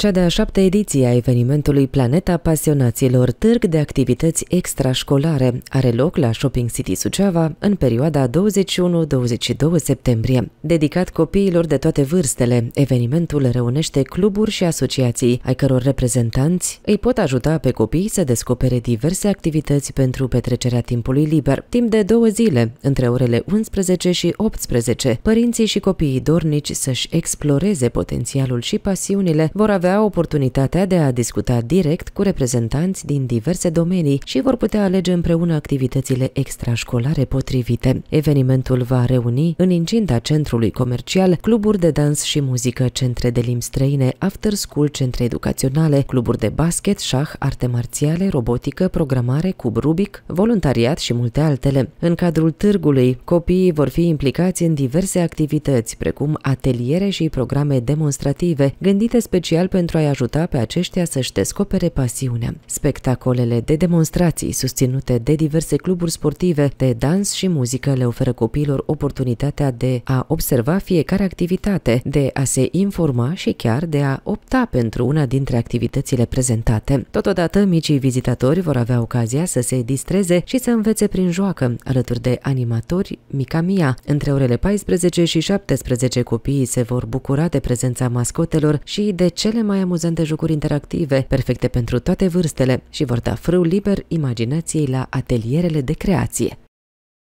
cea de-a șaptea ediție a evenimentului Planeta Pasionaților, târg de activități extrașcolare, are loc la Shopping City Suceava în perioada 21-22 septembrie. Dedicat copiilor de toate vârstele, evenimentul reunește cluburi și asociații, ai căror reprezentanți îi pot ajuta pe copii să descopere diverse activități pentru petrecerea timpului liber. Timp de două zile, între orele 11 și 18, părinții și copiii dornici să-și exploreze potențialul și pasiunile vor avea avea oportunitatea de a discuta direct cu reprezentanți din diverse domenii și vor putea alege împreună activitățile extrașcolare potrivite. Evenimentul va reuni în incinta centrului comercial cluburi de dans și muzică, centre de limbi străine, after school, centre educaționale, cluburi de basket, șah, arte marțiale, robotică, programare, cub Rubic, voluntariat și multe altele. În cadrul târgului, copiii vor fi implicați în diverse activități, precum ateliere și programe demonstrative, gândite special pentru pentru a-i ajuta pe aceștia să-și descopere pasiunea. Spectacolele de demonstrații susținute de diverse cluburi sportive de dans și muzică le oferă copiilor oportunitatea de a observa fiecare activitate, de a se informa și chiar de a opta pentru una dintre activitățile prezentate. Totodată, micii vizitatori vor avea ocazia să se distreze și să învețe prin joacă, alături de animatori Mica Mia. Între orele 14 și 17 copiii se vor bucura de prezența mascotelor și de cele mai amuzante jocuri interactive, perfecte pentru toate vârstele și vor da frâu liber imaginației la atelierele de creație.